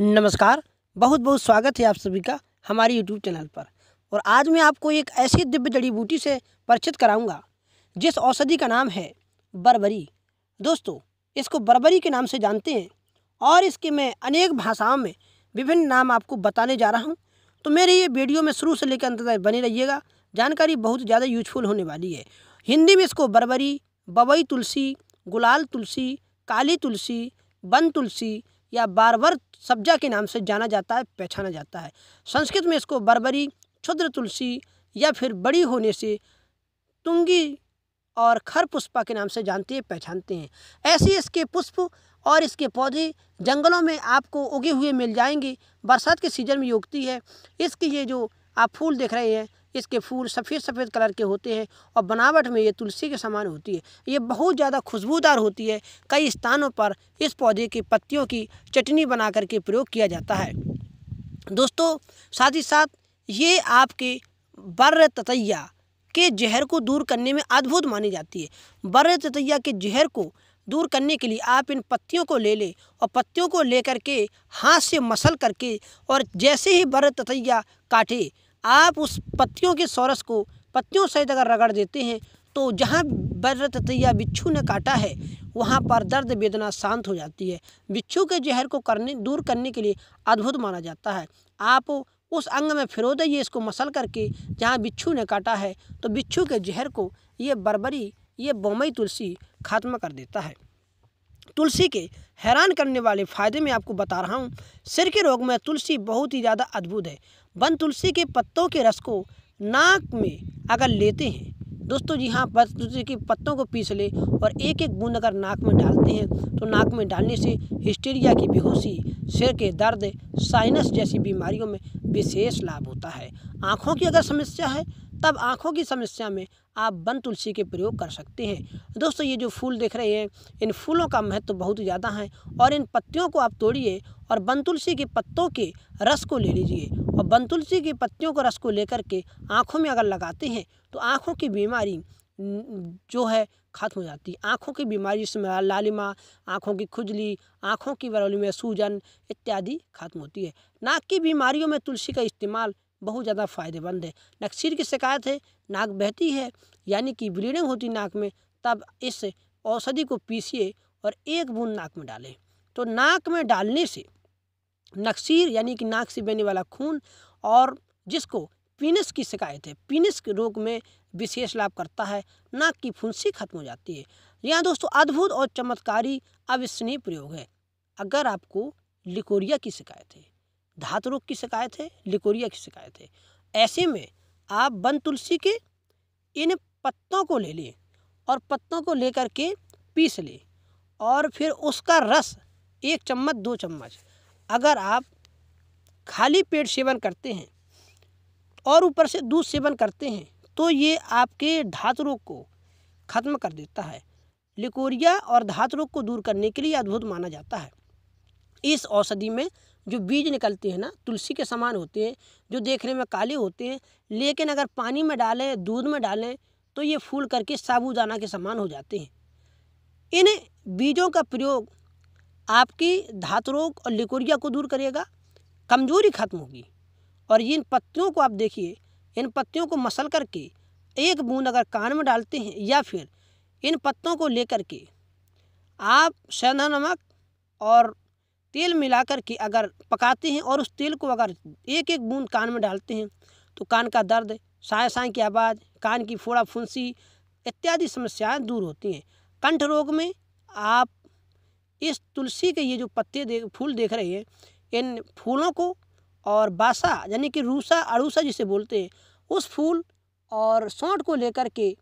नमस्कार बहुत बहुत स्वागत है आप सभी का हमारे यूट्यूब चैनल पर और आज मैं आपको एक ऐसी दिव्य जड़ी बूटी से परिचित कराऊंगा जिस औषधि का नाम है बरबरी दोस्तों इसको बरबरी के नाम से जानते हैं और इसके मैं अनेक भाषाओं में विभिन्न नाम आपको बताने जा रहा हूँ तो मेरे ये वीडियो में शुरू से लेकर अंत तक बने रहिएगा जानकारी बहुत ज़्यादा यूजफुल होने वाली है हिंदी में इसको बरबरी बबई तुलसी गुलाल तुलसी काली तुलसी बन तुलसी या बारबर सब्जा के नाम से जाना जाता है पहचाना जाता है संस्कृत में इसको बरबरी क्षुद्र तुलसी या फिर बड़ी होने से तुंगी और खर पुष्पा के नाम से जानते हैं पहचानते हैं ऐसे इसके पुष्प और इसके पौधे जंगलों में आपको उगे हुए मिल जाएंगे बरसात के सीजन में उगती है इसकी ये जो आप फूल देख रहे हैं इसके फूल सफ़ेद सफ़ेद कलर के होते हैं और बनावट में ये तुलसी के समान होती है ये बहुत ज़्यादा खुशबूदार होती है कई स्थानों पर इस पौधे की पत्तियों की चटनी बना करके प्रयोग किया जाता है दोस्तों साथ ही साथ ये आपके बर ततैया के जहर को दूर करने में अद्भुत मानी जाती है बर ततैया के जहर को दूर करने के लिए आप इन पत्तियों को ले लें और पत्तियों को ले करके हाथ से मसल करके और जैसे ही बर ततैया काटे आप उस पत्तियों के सौरस को पत्तियों सहित अगर रगड़ देते हैं तो जहाँ बर्रतया बिच्छू ने काटा है वहाँ पर दर्द वेदना शांत हो जाती है बिच्छू के जहर को करने दूर करने के लिए अद्भुत माना जाता है आप उस अंग में फिरो दइए इसको मसल करके जहाँ बिच्छू ने काटा है तो बिच्छू के जहर को ये बर्बरी ये बोमई तुलसी खात्मा कर देता है तुलसी के हैरान करने वाले फ़ायदे में आपको बता रहा हूँ सिर के रोग में तुलसी बहुत ही ज़्यादा अद्भुत है वन तुलसी के पत्तों के रस को नाक में अगर लेते हैं दोस्तों जी हाँ बस तुलसी के पत्तों को पीस ले और एक एक बूंद अगर नाक में डालते हैं तो नाक में डालने से हिस्टेरिया की बेहोशी सिर के दर्द साइनस जैसी बीमारियों में विशेष लाभ होता है आँखों की अगर समस्या है तब आँखों की समस्या में आप वन तुलसी के प्रयोग कर सकते हैं दोस्तों ये जो फूल देख रहे हैं इन फूलों का महत्व तो बहुत ज़्यादा है और इन पत्तियों को आप तोड़िए और वन तुलसी के पत्तों के रस को ले लीजिए और वन तुलसी के पत्तियों को रस को लेकर के आँखों में अगर लगाते हैं तो आँखों की बीमारी जो है खत्म हो जाती है आँखों की बीमारी इसमें लालिमा आँखों की खुजली आँखों की बरौली में सूजन इत्यादि खत्म होती है नाक की बीमारियों में तुलसी का इस्तेमाल बहुत ज़्यादा फ़ायदेमंद है नक्सीर की शिकायत है नाक बहती है यानी कि ब्लीडिंग होती नाक में तब इस औषधि को पीसिए और एक बूंद नाक में डालें तो नाक में डालने से नक्सीर यानी कि नाक से बहने वाला खून और जिसको पीनस की शिकायत है पीनस के रोग में विशेष लाभ करता है नाक की फुंसी खत्म हो जाती है यह दोस्तों अद्भुत और चमत्कारी अविश्वनीय प्रयोग है अगर आपको लिकोरिया की शिकायत है धात रोग की शिकायत है लिकोरिया की शिकायत है ऐसे में आप बन तुलसी के इन पत्तों को ले लें और पत्तों को लेकर के पीस लें और फिर उसका रस एक चम्मच दो चम्मच अगर आप खाली पेट सेवन करते हैं और ऊपर से दूध सेवन करते हैं तो ये आपके धात रोग को ख़त्म कर देता है लिकोरिया और धात रोग को दूर करने के लिए अद्भुत माना जाता है इस औषधि में जो बीज निकलते हैं ना तुलसी के समान होते हैं जो देखने में काले होते हैं लेकिन अगर पानी में डालें दूध में डालें तो ये फूल करके साबूदाना के समान हो जाते हैं इन बीजों का प्रयोग आपकी रोग और लिकोरिया को दूर करेगा कमजोरी खत्म होगी और इन पत्तियों को आप देखिए इन पत्तियों को मसल करके एक बूंद अगर कान में डालते हैं या फिर इन पत्तों को लेकर के आप सेंधा नमक और तेल मिलाकर के अगर पकाते हैं और उस तेल को अगर एक एक बूंद कान में डालते हैं तो कान का दर्द साय साय की आवाज़ कान की फोड़ा फुंसी इत्यादि समस्याएं दूर होती हैं कंठ रोग में आप इस तुलसी के ये जो पत्ते दे फूल देख रहे हैं इन फूलों को और बासा यानी कि रूसा अड़ूसा जिसे बोलते हैं उस फूल और सौंठ को लेकर के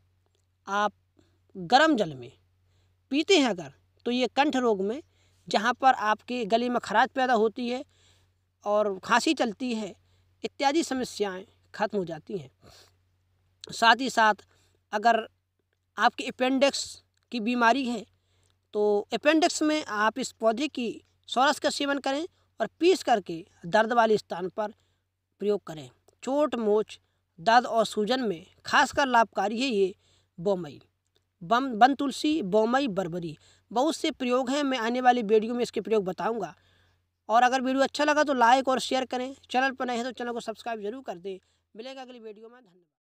आप गर्म जल में पीते हैं अगर तो ये कंठ रोग में जहाँ पर आपके गले में खराश पैदा होती है और खांसी चलती है इत्यादि समस्याएं खत्म हो जाती हैं साथ ही साथ अगर आपके अपेंडिक्स की बीमारी है तो अपेंडिक्स में आप इस पौधे की सौरस का सेवन करें और पीस करके दर्द वाले स्थान पर प्रयोग करें चोट मोच दर्द और सूजन में खासकर लाभकारी है ये बोमई बम बन तुलसी बोमई बरबरी बहुत से प्रयोग हैं मैं आने वाली वीडियो में इसके प्रयोग बताऊँगा और अगर वीडियो अच्छा लगा तो लाइक और शेयर करें चैनल पर नहीं है तो चैनल को सब्सक्राइब जरूर कर दें मिलेगा अगली वीडियो में धन्यवाद